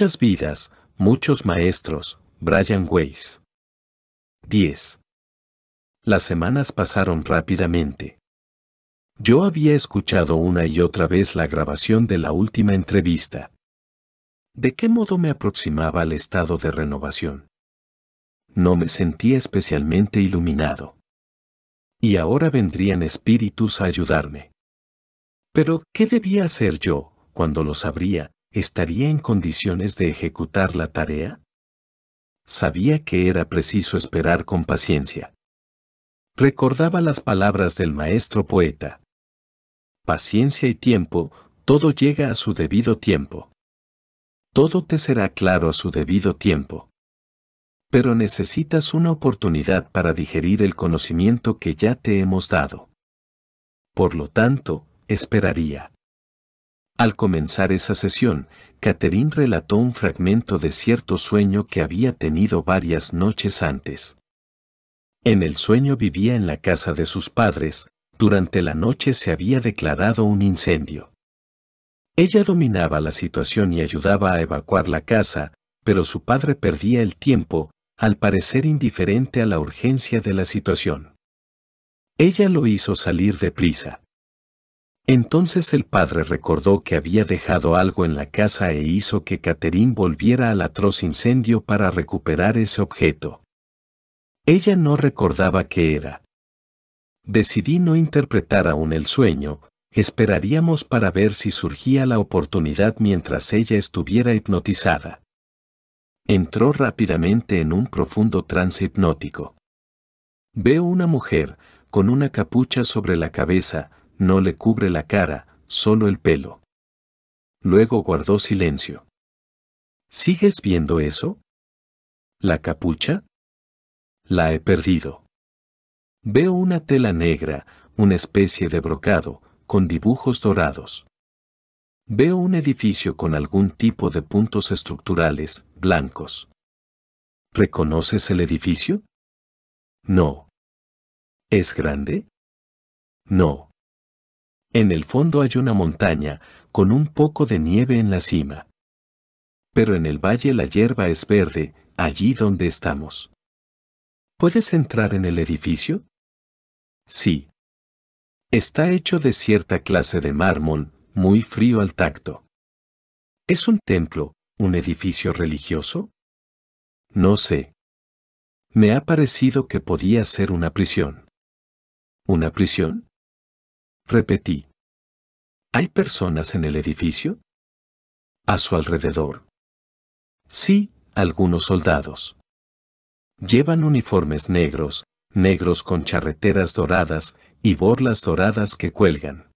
Muchas vidas, muchos maestros, Brian Weiss. 10. Las semanas pasaron rápidamente. Yo había escuchado una y otra vez la grabación de la última entrevista. ¿De qué modo me aproximaba al estado de renovación? No me sentía especialmente iluminado. Y ahora vendrían espíritus a ayudarme. Pero, ¿qué debía hacer yo, cuando lo sabría, ¿estaría en condiciones de ejecutar la tarea? Sabía que era preciso esperar con paciencia. Recordaba las palabras del maestro poeta. Paciencia y tiempo, todo llega a su debido tiempo. Todo te será claro a su debido tiempo. Pero necesitas una oportunidad para digerir el conocimiento que ya te hemos dado. Por lo tanto, esperaría. Al comenzar esa sesión, Catherine relató un fragmento de cierto sueño que había tenido varias noches antes. En el sueño vivía en la casa de sus padres, durante la noche se había declarado un incendio. Ella dominaba la situación y ayudaba a evacuar la casa, pero su padre perdía el tiempo, al parecer indiferente a la urgencia de la situación. Ella lo hizo salir deprisa. Entonces el padre recordó que había dejado algo en la casa e hizo que Catherine volviera al atroz incendio para recuperar ese objeto. Ella no recordaba qué era. Decidí no interpretar aún el sueño, esperaríamos para ver si surgía la oportunidad mientras ella estuviera hipnotizada. Entró rápidamente en un profundo trance hipnótico. Veo una mujer, con una capucha sobre la cabeza, no le cubre la cara, solo el pelo. Luego guardó silencio. ¿Sigues viendo eso? ¿La capucha? La he perdido. Veo una tela negra, una especie de brocado, con dibujos dorados. Veo un edificio con algún tipo de puntos estructurales, blancos. ¿Reconoces el edificio? No. ¿Es grande? No. En el fondo hay una montaña, con un poco de nieve en la cima. Pero en el valle la hierba es verde, allí donde estamos. ¿Puedes entrar en el edificio? Sí. Está hecho de cierta clase de mármol, muy frío al tacto. ¿Es un templo, un edificio religioso? No sé. Me ha parecido que podía ser una prisión. ¿Una prisión? repetí. ¿Hay personas en el edificio? A su alrededor. Sí, algunos soldados. Llevan uniformes negros, negros con charreteras doradas y borlas doradas que cuelgan.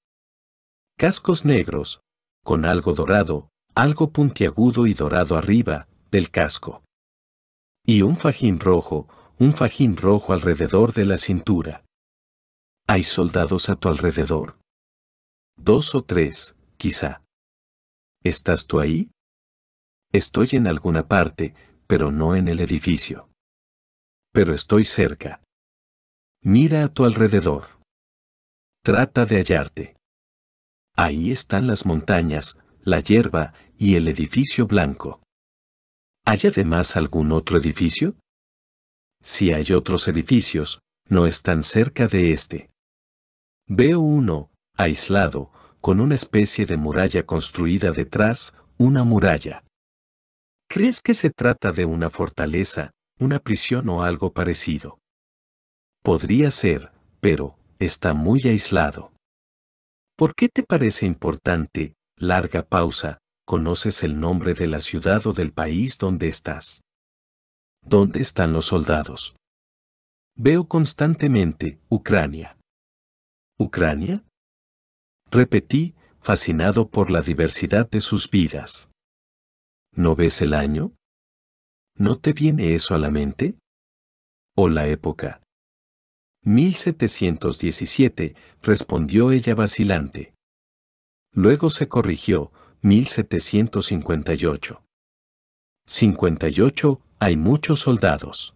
Cascos negros, con algo dorado, algo puntiagudo y dorado arriba, del casco. Y un fajín rojo, un fajín rojo alrededor de la cintura. Hay soldados a tu alrededor. Dos o tres, quizá. ¿Estás tú ahí? Estoy en alguna parte, pero no en el edificio. Pero estoy cerca. Mira a tu alrededor. Trata de hallarte. Ahí están las montañas, la hierba y el edificio blanco. ¿Hay además algún otro edificio? Si hay otros edificios, no están cerca de este. Veo uno, aislado, con una especie de muralla construida detrás, una muralla. ¿Crees que se trata de una fortaleza, una prisión o algo parecido? Podría ser, pero está muy aislado. ¿Por qué te parece importante, larga pausa, conoces el nombre de la ciudad o del país donde estás? ¿Dónde están los soldados? Veo constantemente Ucrania. ¿Ucrania? Repetí, fascinado por la diversidad de sus vidas. ¿No ves el año? ¿No te viene eso a la mente? ¿O la época? 1717, respondió ella vacilante. Luego se corrigió, 1758. 58, hay muchos soldados.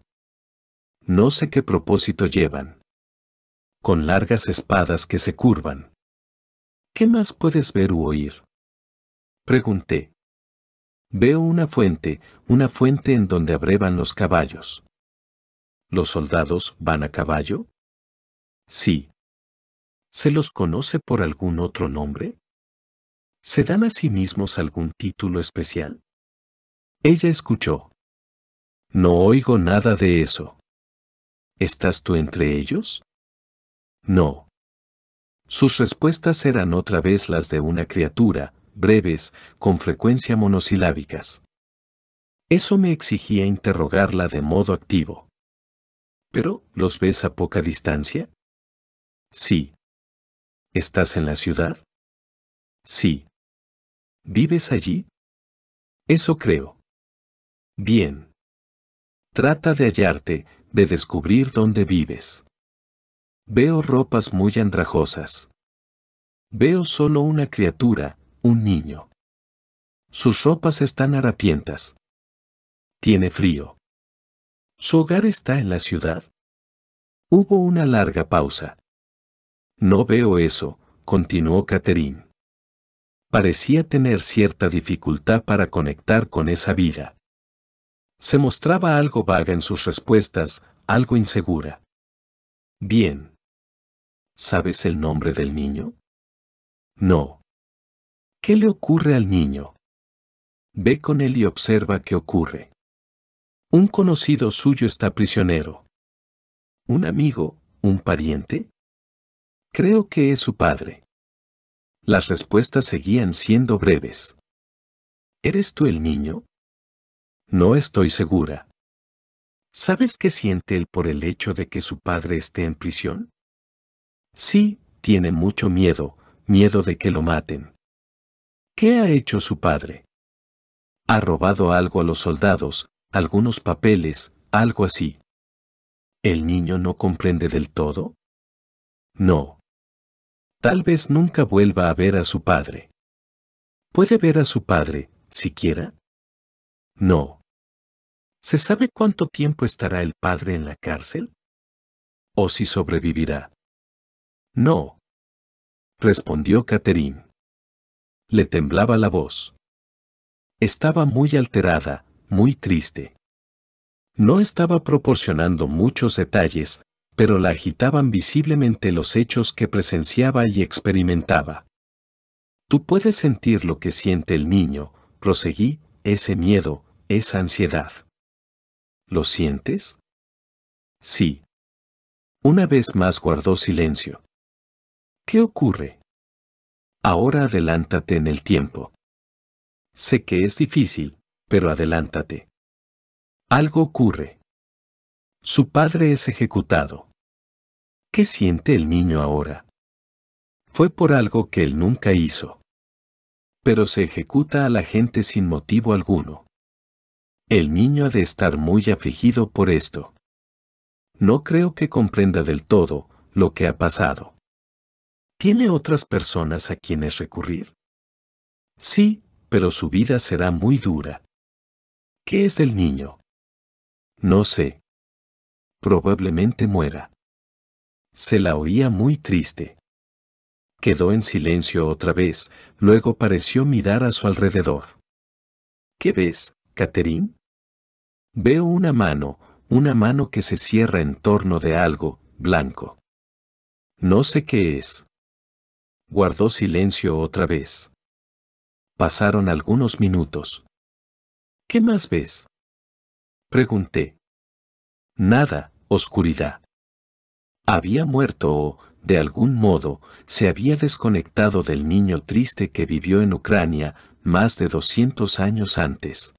No sé qué propósito llevan con largas espadas que se curvan. ¿Qué más puedes ver u oír? Pregunté. Veo una fuente, una fuente en donde abrevan los caballos. ¿Los soldados van a caballo? Sí. ¿Se los conoce por algún otro nombre? ¿Se dan a sí mismos algún título especial? Ella escuchó. No oigo nada de eso. ¿Estás tú entre ellos? No. Sus respuestas eran otra vez las de una criatura, breves, con frecuencia monosilábicas. Eso me exigía interrogarla de modo activo. ¿Pero los ves a poca distancia? Sí. ¿Estás en la ciudad? Sí. ¿Vives allí? Eso creo. Bien. Trata de hallarte, de descubrir dónde vives. Veo ropas muy andrajosas. Veo solo una criatura, un niño. Sus ropas están harapientas. Tiene frío. Su hogar está en la ciudad. Hubo una larga pausa. No veo eso, continuó Catherine. Parecía tener cierta dificultad para conectar con esa vida. Se mostraba algo vaga en sus respuestas, algo insegura. Bien. ¿Sabes el nombre del niño? No. ¿Qué le ocurre al niño? Ve con él y observa qué ocurre. Un conocido suyo está prisionero. ¿Un amigo? ¿Un pariente? Creo que es su padre. Las respuestas seguían siendo breves. ¿Eres tú el niño? No estoy segura. ¿Sabes qué siente él por el hecho de que su padre esté en prisión? Sí, tiene mucho miedo, miedo de que lo maten. ¿Qué ha hecho su padre? Ha robado algo a los soldados, algunos papeles, algo así. ¿El niño no comprende del todo? No. Tal vez nunca vuelva a ver a su padre. ¿Puede ver a su padre, siquiera? No. ¿Se sabe cuánto tiempo estará el padre en la cárcel? ¿O si sobrevivirá? No. Respondió Catherine. Le temblaba la voz. Estaba muy alterada, muy triste. No estaba proporcionando muchos detalles, pero la agitaban visiblemente los hechos que presenciaba y experimentaba. Tú puedes sentir lo que siente el niño, proseguí, ese miedo, esa ansiedad. ¿Lo sientes? Sí. Una vez más guardó silencio. ¿Qué ocurre? Ahora adelántate en el tiempo. Sé que es difícil, pero adelántate. Algo ocurre. Su padre es ejecutado. ¿Qué siente el niño ahora? Fue por algo que él nunca hizo. Pero se ejecuta a la gente sin motivo alguno. El niño ha de estar muy afligido por esto. No creo que comprenda del todo lo que ha pasado. ¿Tiene otras personas a quienes recurrir? Sí, pero su vida será muy dura. ¿Qué es del niño? No sé. Probablemente muera. Se la oía muy triste. Quedó en silencio otra vez, luego pareció mirar a su alrededor. ¿Qué ves, Catherine? Veo una mano, una mano que se cierra en torno de algo, blanco. No sé qué es. Guardó silencio otra vez. Pasaron algunos minutos. ¿Qué más ves? Pregunté. Nada, oscuridad. Había muerto o, de algún modo, se había desconectado del niño triste que vivió en Ucrania más de 200 años antes.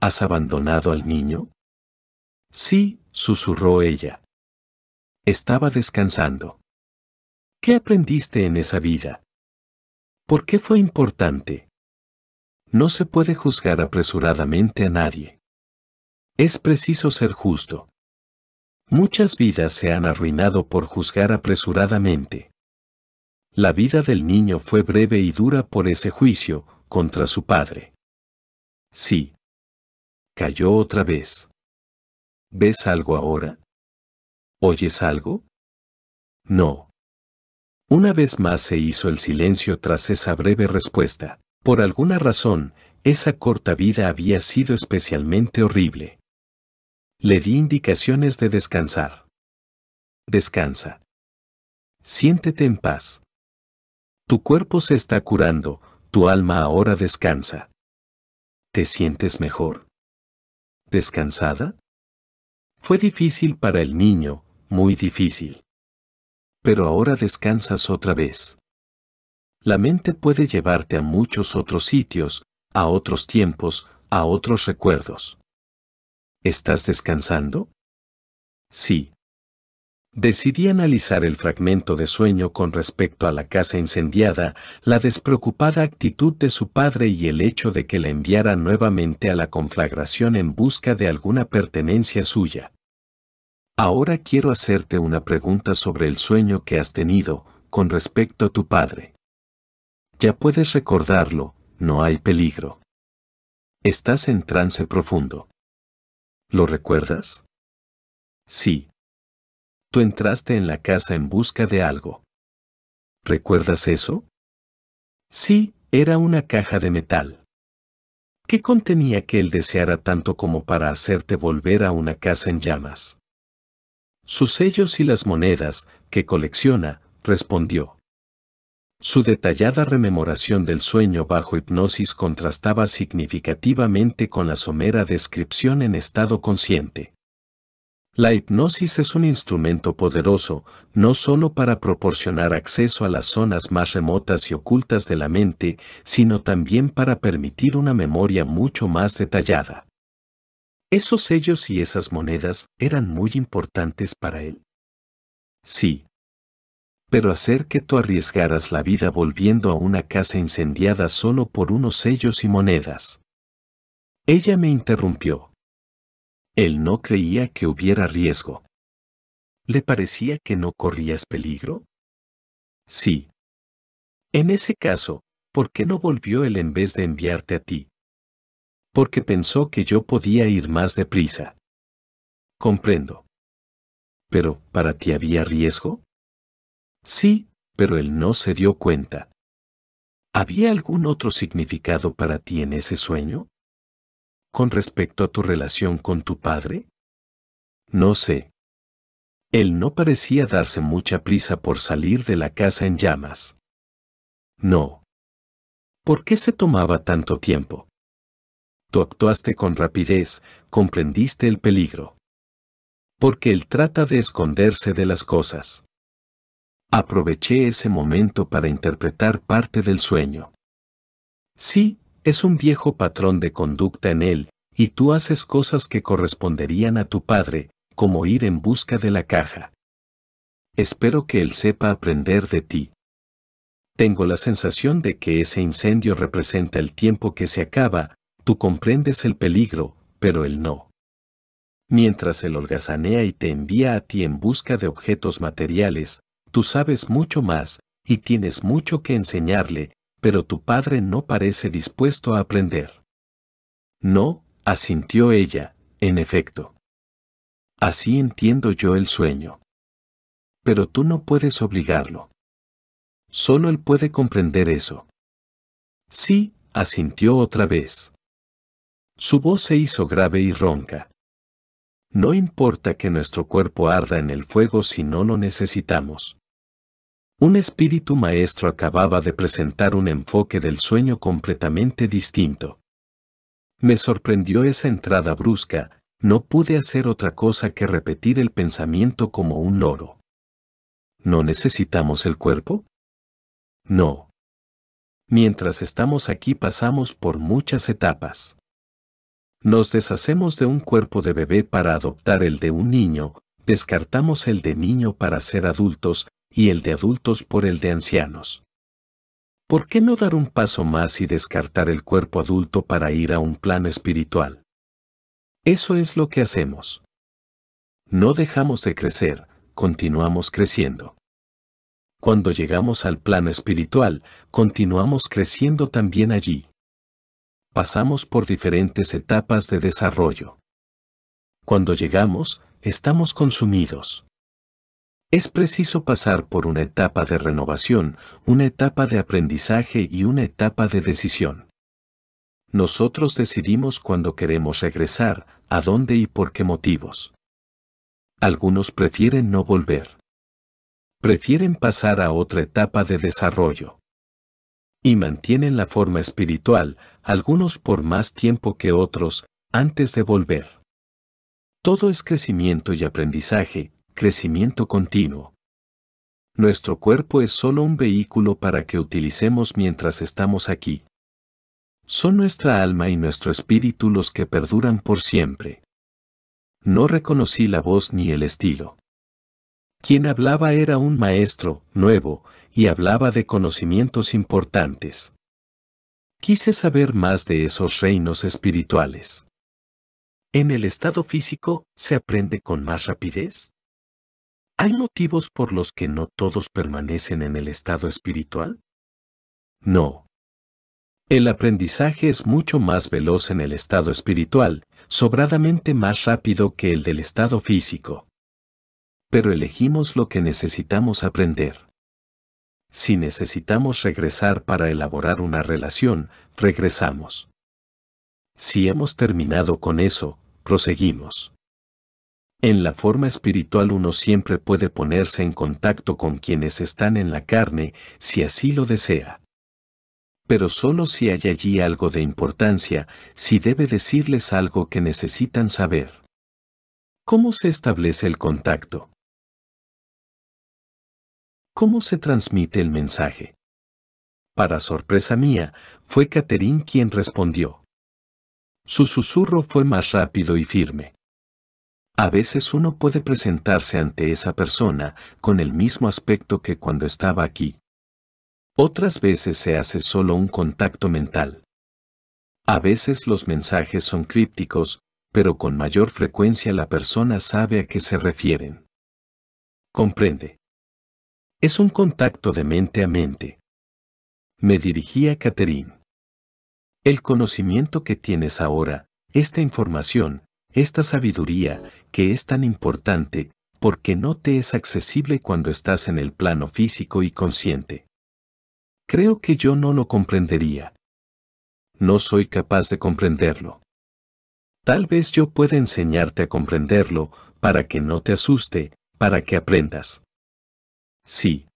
¿Has abandonado al niño? Sí, susurró ella. Estaba descansando. ¿Qué aprendiste en esa vida? ¿Por qué fue importante? No se puede juzgar apresuradamente a nadie. Es preciso ser justo. Muchas vidas se han arruinado por juzgar apresuradamente. La vida del niño fue breve y dura por ese juicio contra su padre. Sí. Cayó otra vez. ¿Ves algo ahora? ¿Oyes algo? No. Una vez más se hizo el silencio tras esa breve respuesta. Por alguna razón, esa corta vida había sido especialmente horrible. Le di indicaciones de descansar. Descansa. Siéntete en paz. Tu cuerpo se está curando, tu alma ahora descansa. ¿Te sientes mejor? ¿Descansada? Fue difícil para el niño, muy difícil pero ahora descansas otra vez. La mente puede llevarte a muchos otros sitios, a otros tiempos, a otros recuerdos. ¿Estás descansando? Sí. Decidí analizar el fragmento de sueño con respecto a la casa incendiada, la despreocupada actitud de su padre y el hecho de que la enviara nuevamente a la conflagración en busca de alguna pertenencia suya. Ahora quiero hacerte una pregunta sobre el sueño que has tenido con respecto a tu padre. Ya puedes recordarlo, no hay peligro. Estás en trance profundo. ¿Lo recuerdas? Sí. Tú entraste en la casa en busca de algo. ¿Recuerdas eso? Sí, era una caja de metal. ¿Qué contenía que él deseara tanto como para hacerte volver a una casa en llamas? Sus sellos y las monedas, que colecciona, respondió. Su detallada rememoración del sueño bajo hipnosis contrastaba significativamente con la somera descripción en estado consciente. La hipnosis es un instrumento poderoso, no solo para proporcionar acceso a las zonas más remotas y ocultas de la mente, sino también para permitir una memoria mucho más detallada. Esos sellos y esas monedas eran muy importantes para él. Sí. Pero hacer que tú arriesgaras la vida volviendo a una casa incendiada solo por unos sellos y monedas. Ella me interrumpió. Él no creía que hubiera riesgo. ¿Le parecía que no corrías peligro? Sí. En ese caso, ¿por qué no volvió él en vez de enviarte a ti? porque pensó que yo podía ir más deprisa. Comprendo. Pero, ¿para ti había riesgo? Sí, pero él no se dio cuenta. ¿Había algún otro significado para ti en ese sueño? ¿Con respecto a tu relación con tu padre? No sé. Él no parecía darse mucha prisa por salir de la casa en llamas. No. ¿Por qué se tomaba tanto tiempo? actuaste con rapidez, comprendiste el peligro. Porque él trata de esconderse de las cosas. Aproveché ese momento para interpretar parte del sueño. Sí, es un viejo patrón de conducta en él, y tú haces cosas que corresponderían a tu padre, como ir en busca de la caja. Espero que él sepa aprender de ti. Tengo la sensación de que ese incendio representa el tiempo que se acaba, Tú comprendes el peligro, pero él no. Mientras él holgazanea y te envía a ti en busca de objetos materiales, tú sabes mucho más, y tienes mucho que enseñarle, pero tu padre no parece dispuesto a aprender. No, asintió ella, en efecto. Así entiendo yo el sueño. Pero tú no puedes obligarlo. Solo él puede comprender eso. Sí, asintió otra vez. Su voz se hizo grave y ronca. No importa que nuestro cuerpo arda en el fuego si no lo necesitamos. Un espíritu maestro acababa de presentar un enfoque del sueño completamente distinto. Me sorprendió esa entrada brusca, no pude hacer otra cosa que repetir el pensamiento como un loro. ¿No necesitamos el cuerpo? No. Mientras estamos aquí pasamos por muchas etapas. Nos deshacemos de un cuerpo de bebé para adoptar el de un niño, descartamos el de niño para ser adultos y el de adultos por el de ancianos. ¿Por qué no dar un paso más y descartar el cuerpo adulto para ir a un plano espiritual? Eso es lo que hacemos. No dejamos de crecer, continuamos creciendo. Cuando llegamos al plano espiritual, continuamos creciendo también allí pasamos por diferentes etapas de desarrollo. Cuando llegamos, estamos consumidos. Es preciso pasar por una etapa de renovación, una etapa de aprendizaje y una etapa de decisión. Nosotros decidimos cuando queremos regresar, a dónde y por qué motivos. Algunos prefieren no volver. Prefieren pasar a otra etapa de desarrollo. Y mantienen la forma espiritual, algunos por más tiempo que otros, antes de volver. Todo es crecimiento y aprendizaje, crecimiento continuo. Nuestro cuerpo es solo un vehículo para que utilicemos mientras estamos aquí. Son nuestra alma y nuestro espíritu los que perduran por siempre. No reconocí la voz ni el estilo. Quien hablaba era un maestro, nuevo, y hablaba de conocimientos importantes. Quise saber más de esos reinos espirituales. ¿En el estado físico se aprende con más rapidez? ¿Hay motivos por los que no todos permanecen en el estado espiritual? No. El aprendizaje es mucho más veloz en el estado espiritual, sobradamente más rápido que el del estado físico. Pero elegimos lo que necesitamos aprender. Si necesitamos regresar para elaborar una relación, regresamos. Si hemos terminado con eso, proseguimos. En la forma espiritual uno siempre puede ponerse en contacto con quienes están en la carne, si así lo desea. Pero solo si hay allí algo de importancia, si debe decirles algo que necesitan saber. ¿Cómo se establece el contacto? ¿Cómo se transmite el mensaje? Para sorpresa mía, fue Catherine quien respondió. Su susurro fue más rápido y firme. A veces uno puede presentarse ante esa persona con el mismo aspecto que cuando estaba aquí. Otras veces se hace solo un contacto mental. A veces los mensajes son crípticos, pero con mayor frecuencia la persona sabe a qué se refieren. Comprende. Es un contacto de mente a mente. Me dirigí a Catherine. El conocimiento que tienes ahora, esta información, esta sabiduría, que es tan importante, porque no te es accesible cuando estás en el plano físico y consciente. Creo que yo no lo comprendería. No soy capaz de comprenderlo. Tal vez yo pueda enseñarte a comprenderlo, para que no te asuste, para que aprendas sí.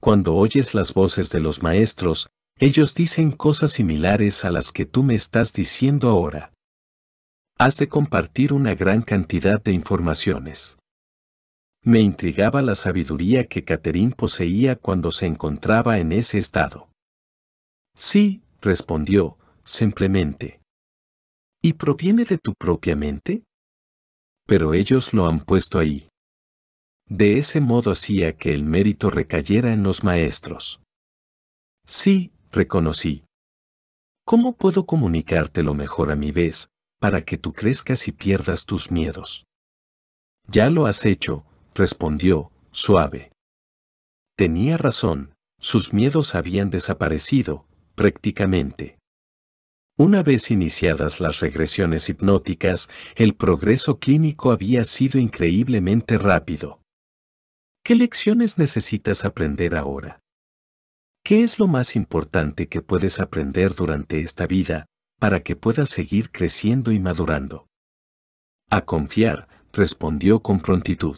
Cuando oyes las voces de los maestros, ellos dicen cosas similares a las que tú me estás diciendo ahora. Has de compartir una gran cantidad de informaciones. Me intrigaba la sabiduría que Catherine poseía cuando se encontraba en ese estado. Sí, respondió, simplemente. ¿Y proviene de tu propia mente? Pero ellos lo han puesto ahí. De ese modo hacía que el mérito recayera en los maestros. Sí, reconocí. ¿Cómo puedo comunicártelo mejor a mi vez, para que tú crezcas y pierdas tus miedos? Ya lo has hecho, respondió, suave. Tenía razón, sus miedos habían desaparecido, prácticamente. Una vez iniciadas las regresiones hipnóticas, el progreso clínico había sido increíblemente rápido. ¿Qué lecciones necesitas aprender ahora? ¿Qué es lo más importante que puedes aprender durante esta vida para que puedas seguir creciendo y madurando? A confiar, respondió con prontitud.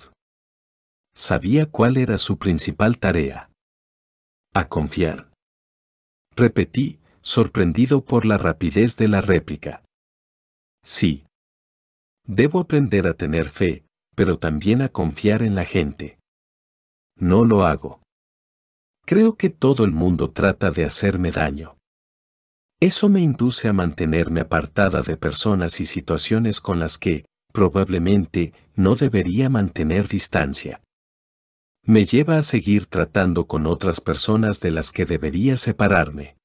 Sabía cuál era su principal tarea. A confiar. Repetí, sorprendido por la rapidez de la réplica. Sí. Debo aprender a tener fe, pero también a confiar en la gente no lo hago. Creo que todo el mundo trata de hacerme daño. Eso me induce a mantenerme apartada de personas y situaciones con las que, probablemente, no debería mantener distancia. Me lleva a seguir tratando con otras personas de las que debería separarme.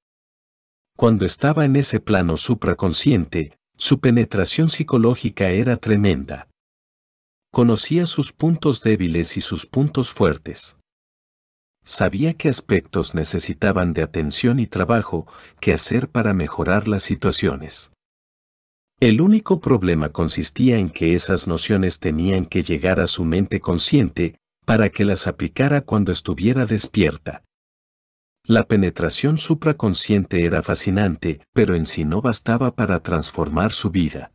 Cuando estaba en ese plano supraconsciente, su penetración psicológica era tremenda. Conocía sus puntos débiles y sus puntos fuertes. Sabía qué aspectos necesitaban de atención y trabajo, que hacer para mejorar las situaciones. El único problema consistía en que esas nociones tenían que llegar a su mente consciente para que las aplicara cuando estuviera despierta. La penetración supraconsciente era fascinante, pero en sí no bastaba para transformar su vida.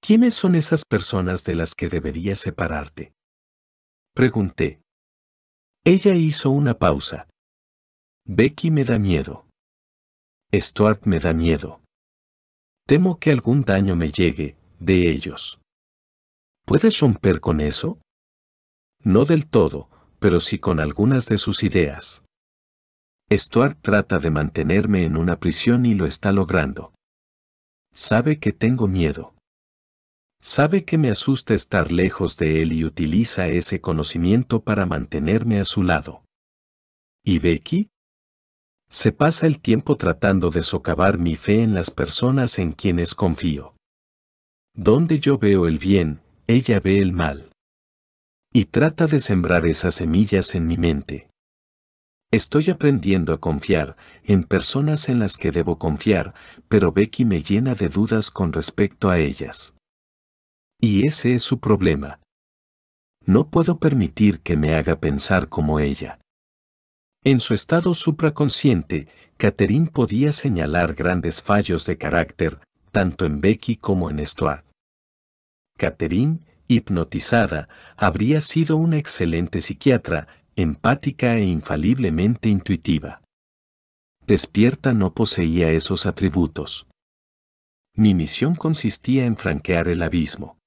¿Quiénes son esas personas de las que deberías separarte? Pregunté. Ella hizo una pausa. Becky me da miedo. Stuart me da miedo. Temo que algún daño me llegue, de ellos. ¿Puedes romper con eso? No del todo, pero sí con algunas de sus ideas. Stuart trata de mantenerme en una prisión y lo está logrando. Sabe que tengo miedo. Sabe que me asusta estar lejos de él y utiliza ese conocimiento para mantenerme a su lado. ¿Y Becky? Se pasa el tiempo tratando de socavar mi fe en las personas en quienes confío. Donde yo veo el bien, ella ve el mal. Y trata de sembrar esas semillas en mi mente. Estoy aprendiendo a confiar en personas en las que debo confiar, pero Becky me llena de dudas con respecto a ellas. Y ese es su problema. No puedo permitir que me haga pensar como ella. En su estado supraconsciente, Catherine podía señalar grandes fallos de carácter, tanto en Becky como en Stuart. Catherine, hipnotizada, habría sido una excelente psiquiatra, empática e infaliblemente intuitiva. Despierta no poseía esos atributos. Mi misión consistía en franquear el abismo.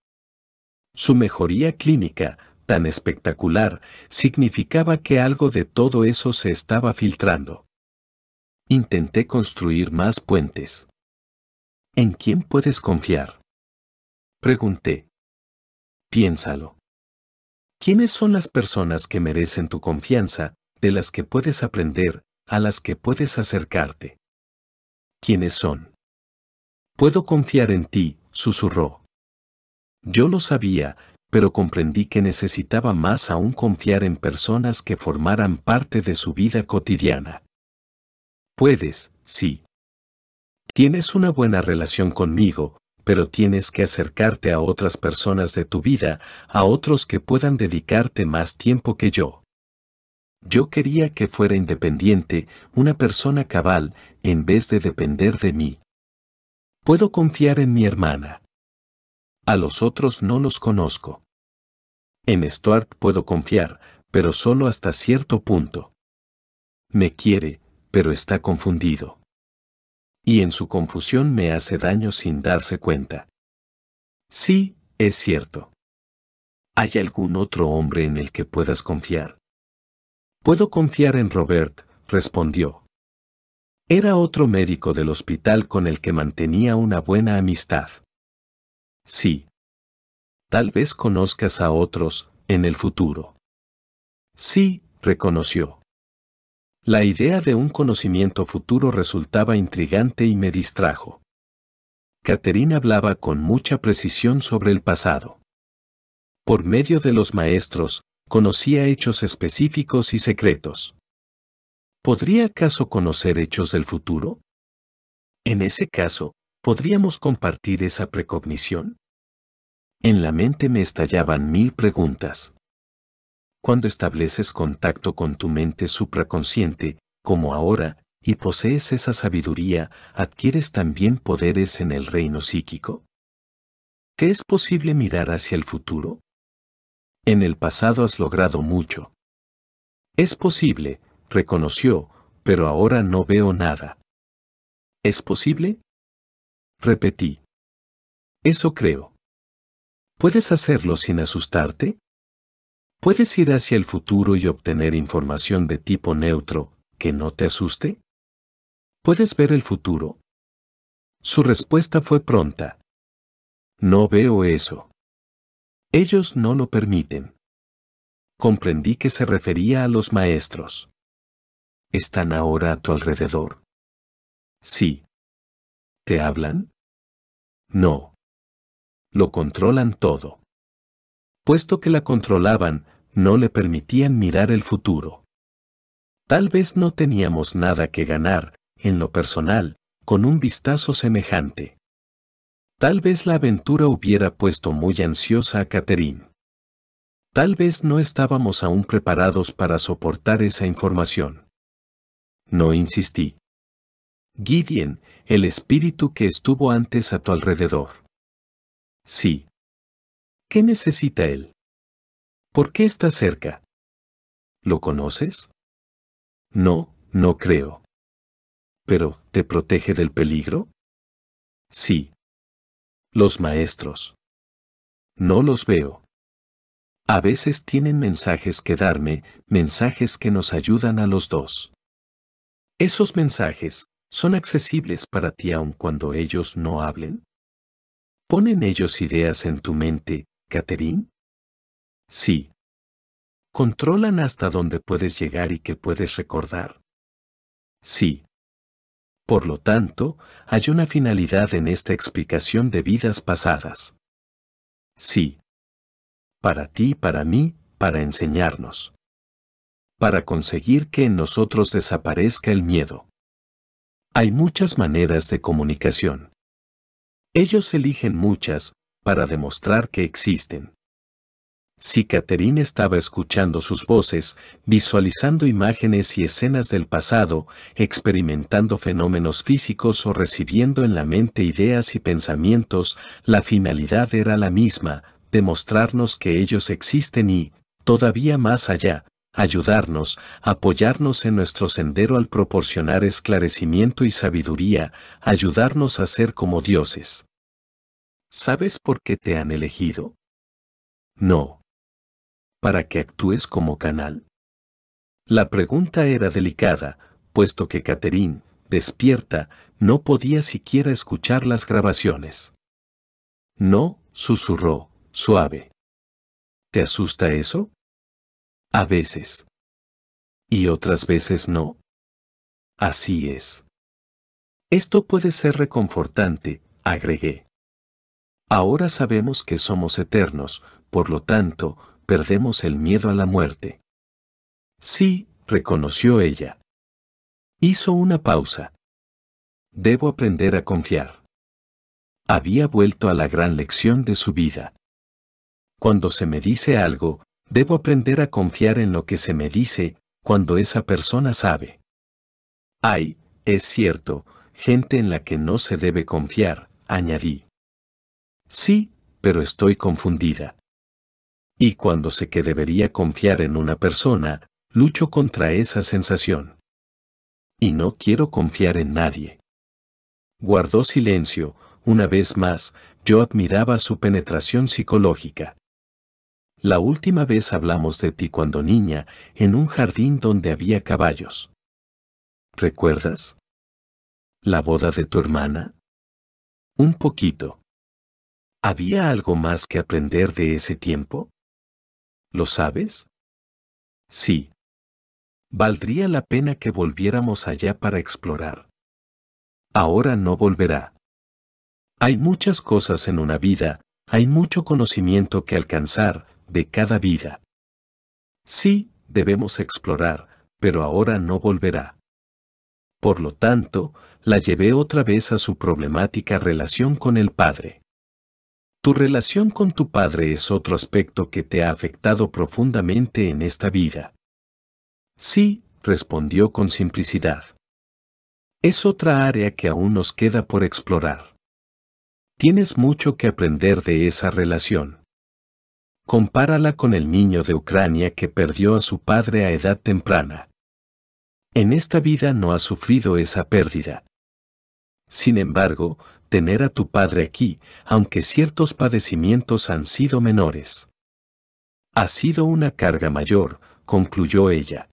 Su mejoría clínica, tan espectacular, significaba que algo de todo eso se estaba filtrando. Intenté construir más puentes. ¿En quién puedes confiar? Pregunté. Piénsalo. ¿Quiénes son las personas que merecen tu confianza, de las que puedes aprender, a las que puedes acercarte? ¿Quiénes son? Puedo confiar en ti, susurró. Yo lo sabía, pero comprendí que necesitaba más aún confiar en personas que formaran parte de su vida cotidiana. Puedes, sí. Tienes una buena relación conmigo, pero tienes que acercarte a otras personas de tu vida, a otros que puedan dedicarte más tiempo que yo. Yo quería que fuera independiente, una persona cabal, en vez de depender de mí. Puedo confiar en mi hermana. A los otros no los conozco. En Stuart puedo confiar, pero solo hasta cierto punto. Me quiere, pero está confundido. Y en su confusión me hace daño sin darse cuenta. Sí, es cierto. ¿Hay algún otro hombre en el que puedas confiar? Puedo confiar en Robert, respondió. Era otro médico del hospital con el que mantenía una buena amistad. Sí. Tal vez conozcas a otros, en el futuro. Sí, reconoció. La idea de un conocimiento futuro resultaba intrigante y me distrajo. Caterina hablaba con mucha precisión sobre el pasado. Por medio de los maestros, conocía hechos específicos y secretos. ¿Podría acaso conocer hechos del futuro? En ese caso, ¿Podríamos compartir esa precognición? En la mente me estallaban mil preguntas. Cuando estableces contacto con tu mente supraconsciente, como ahora, y posees esa sabiduría, adquieres también poderes en el reino psíquico. ¿Te es posible mirar hacia el futuro? En el pasado has logrado mucho. Es posible, reconoció, pero ahora no veo nada. ¿Es posible? repetí. Eso creo. ¿Puedes hacerlo sin asustarte? ¿Puedes ir hacia el futuro y obtener información de tipo neutro que no te asuste? ¿Puedes ver el futuro? Su respuesta fue pronta. No veo eso. Ellos no lo permiten. Comprendí que se refería a los maestros. ¿Están ahora a tu alrededor? Sí. ¿Te hablan? No. Lo controlan todo. Puesto que la controlaban, no le permitían mirar el futuro. Tal vez no teníamos nada que ganar, en lo personal, con un vistazo semejante. Tal vez la aventura hubiera puesto muy ansiosa a Catherine. Tal vez no estábamos aún preparados para soportar esa información. No insistí. Gideon, el espíritu que estuvo antes a tu alrededor. Sí. ¿Qué necesita él? ¿Por qué está cerca? ¿Lo conoces? No, no creo. Pero, ¿te protege del peligro? Sí. Los maestros. No los veo. A veces tienen mensajes que darme, mensajes que nos ayudan a los dos. Esos mensajes, son accesibles para ti aun cuando ellos no hablen? ¿Ponen ellos ideas en tu mente, Catherine? Sí. ¿Controlan hasta dónde puedes llegar y qué puedes recordar? Sí. Por lo tanto, hay una finalidad en esta explicación de vidas pasadas. Sí. Para ti, y para mí, para enseñarnos. Para conseguir que en nosotros desaparezca el miedo. Hay muchas maneras de comunicación. Ellos eligen muchas para demostrar que existen. Si Catherine estaba escuchando sus voces, visualizando imágenes y escenas del pasado, experimentando fenómenos físicos o recibiendo en la mente ideas y pensamientos, la finalidad era la misma, demostrarnos que ellos existen y, todavía más allá, ayudarnos, apoyarnos en nuestro sendero al proporcionar esclarecimiento y sabiduría, ayudarnos a ser como dioses. ¿Sabes por qué te han elegido? No. Para que actúes como canal. La pregunta era delicada, puesto que Catherine, despierta, no podía siquiera escuchar las grabaciones. No, susurró, suave. ¿Te asusta eso? A veces. Y otras veces no. Así es. Esto puede ser reconfortante, agregué. Ahora sabemos que somos eternos, por lo tanto, perdemos el miedo a la muerte. Sí, reconoció ella. Hizo una pausa. Debo aprender a confiar. Había vuelto a la gran lección de su vida. Cuando se me dice algo, Debo aprender a confiar en lo que se me dice, cuando esa persona sabe. Hay, es cierto, gente en la que no se debe confiar, añadí. Sí, pero estoy confundida. Y cuando sé que debería confiar en una persona, lucho contra esa sensación. Y no quiero confiar en nadie. Guardó silencio, una vez más, yo admiraba su penetración psicológica. La última vez hablamos de ti cuando niña, en un jardín donde había caballos. ¿Recuerdas? ¿La boda de tu hermana? Un poquito. ¿Había algo más que aprender de ese tiempo? ¿Lo sabes? Sí. Valdría la pena que volviéramos allá para explorar. Ahora no volverá. Hay muchas cosas en una vida, hay mucho conocimiento que alcanzar, de cada vida. Sí, debemos explorar, pero ahora no volverá. Por lo tanto, la llevé otra vez a su problemática relación con el Padre. Tu relación con tu Padre es otro aspecto que te ha afectado profundamente en esta vida. Sí, respondió con simplicidad. Es otra área que aún nos queda por explorar. Tienes mucho que aprender de esa relación. Compárala con el niño de Ucrania que perdió a su padre a edad temprana. En esta vida no ha sufrido esa pérdida. Sin embargo, tener a tu padre aquí, aunque ciertos padecimientos han sido menores. Ha sido una carga mayor, concluyó ella.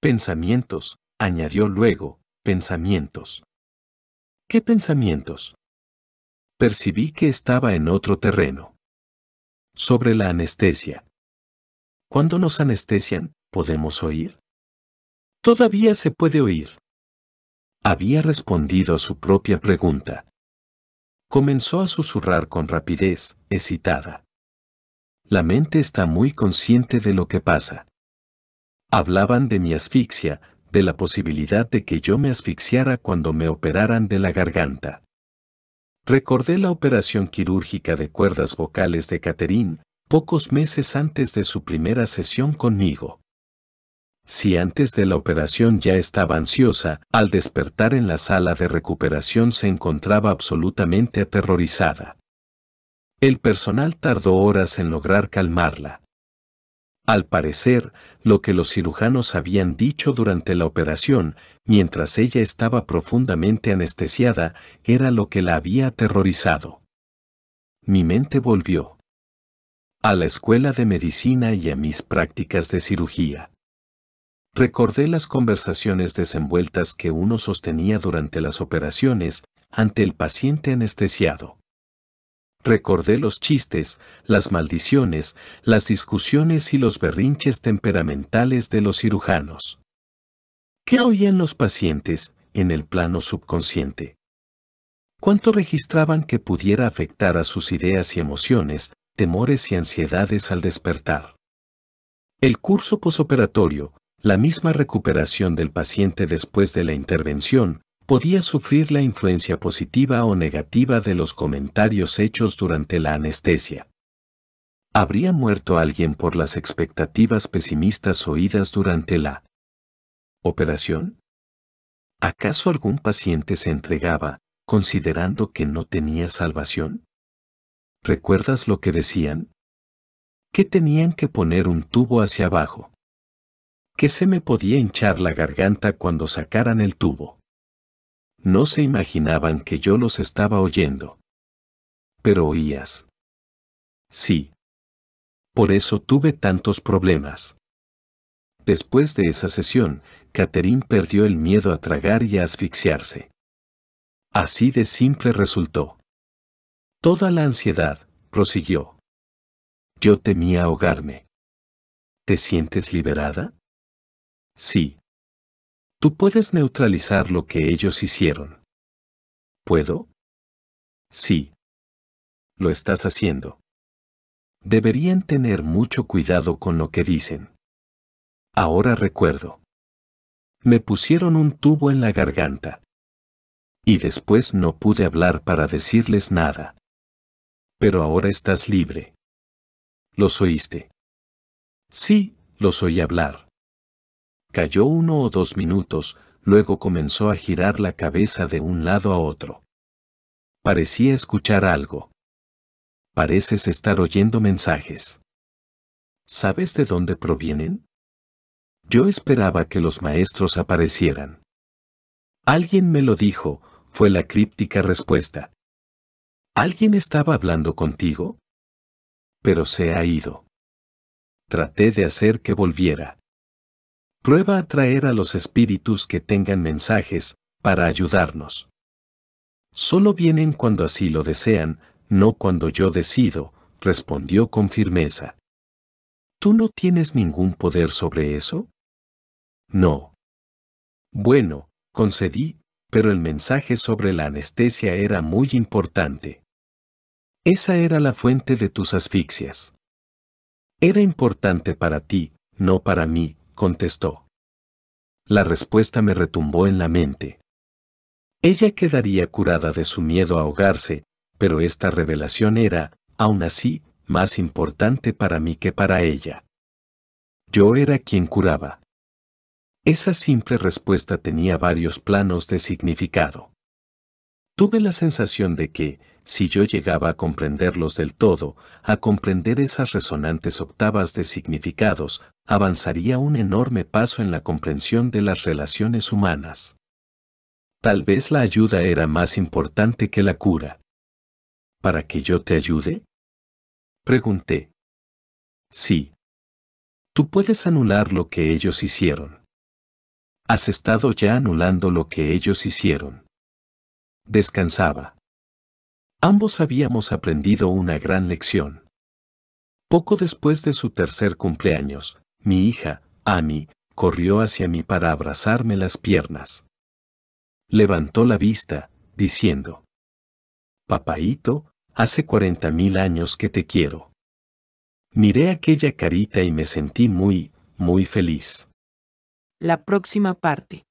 Pensamientos, añadió luego, pensamientos. ¿Qué pensamientos? Percibí que estaba en otro terreno. Sobre la anestesia. ¿Cuándo nos anestesian, ¿podemos oír? Todavía se puede oír. Había respondido a su propia pregunta. Comenzó a susurrar con rapidez, excitada. La mente está muy consciente de lo que pasa. Hablaban de mi asfixia, de la posibilidad de que yo me asfixiara cuando me operaran de la garganta. Recordé la operación quirúrgica de cuerdas vocales de Catherine, pocos meses antes de su primera sesión conmigo. Si antes de la operación ya estaba ansiosa, al despertar en la sala de recuperación se encontraba absolutamente aterrorizada. El personal tardó horas en lograr calmarla. Al parecer, lo que los cirujanos habían dicho durante la operación, mientras ella estaba profundamente anestesiada, era lo que la había aterrorizado. Mi mente volvió a la escuela de medicina y a mis prácticas de cirugía. Recordé las conversaciones desenvueltas que uno sostenía durante las operaciones ante el paciente anestesiado. Recordé los chistes, las maldiciones, las discusiones y los berrinches temperamentales de los cirujanos. ¿Qué oían los pacientes en el plano subconsciente? ¿Cuánto registraban que pudiera afectar a sus ideas y emociones, temores y ansiedades al despertar? El curso posoperatorio, la misma recuperación del paciente después de la intervención, podía sufrir la influencia positiva o negativa de los comentarios hechos durante la anestesia. ¿Habría muerto alguien por las expectativas pesimistas oídas durante la operación? ¿Acaso algún paciente se entregaba, considerando que no tenía salvación? ¿Recuerdas lo que decían? Que tenían que poner un tubo hacia abajo. Que se me podía hinchar la garganta cuando sacaran el tubo. No se imaginaban que yo los estaba oyendo. Pero oías. Sí. Por eso tuve tantos problemas. Después de esa sesión, Catherine perdió el miedo a tragar y a asfixiarse. Así de simple resultó. Toda la ansiedad, prosiguió. Yo temía ahogarme. ¿Te sientes liberada? Sí. Tú puedes neutralizar lo que ellos hicieron. ¿Puedo? Sí. Lo estás haciendo. Deberían tener mucho cuidado con lo que dicen. Ahora recuerdo. Me pusieron un tubo en la garganta. Y después no pude hablar para decirles nada. Pero ahora estás libre. ¿Los oíste? Sí, los oí hablar. Cayó uno o dos minutos, luego comenzó a girar la cabeza de un lado a otro. Parecía escuchar algo. Pareces estar oyendo mensajes. ¿Sabes de dónde provienen? Yo esperaba que los maestros aparecieran. Alguien me lo dijo, fue la críptica respuesta. ¿Alguien estaba hablando contigo? Pero se ha ido. Traté de hacer que volviera. Prueba a traer a los espíritus que tengan mensajes, para ayudarnos. Solo vienen cuando así lo desean, no cuando yo decido, respondió con firmeza. ¿Tú no tienes ningún poder sobre eso? No. Bueno, concedí, pero el mensaje sobre la anestesia era muy importante. Esa era la fuente de tus asfixias. Era importante para ti, no para mí, contestó. La respuesta me retumbó en la mente. Ella quedaría curada de su miedo a ahogarse, pero esta revelación era, aún así, más importante para mí que para ella. Yo era quien curaba. Esa simple respuesta tenía varios planos de significado. Tuve la sensación de que, si yo llegaba a comprenderlos del todo, a comprender esas resonantes octavas de significados, avanzaría un enorme paso en la comprensión de las relaciones humanas. Tal vez la ayuda era más importante que la cura. ¿Para que yo te ayude? Pregunté. Sí. Tú puedes anular lo que ellos hicieron. Has estado ya anulando lo que ellos hicieron. Descansaba. Ambos habíamos aprendido una gran lección. Poco después de su tercer cumpleaños, mi hija, Amy, corrió hacia mí para abrazarme las piernas. Levantó la vista, diciendo, Papaito, hace cuarenta mil años que te quiero. Miré aquella carita y me sentí muy, muy feliz. La próxima parte.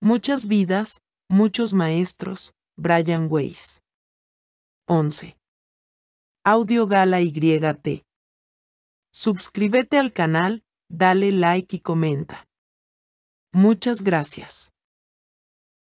Muchas vidas, muchos maestros, Brian Weiss. 11. Audio Gala YT. Suscríbete al canal, dale like y comenta. Muchas gracias.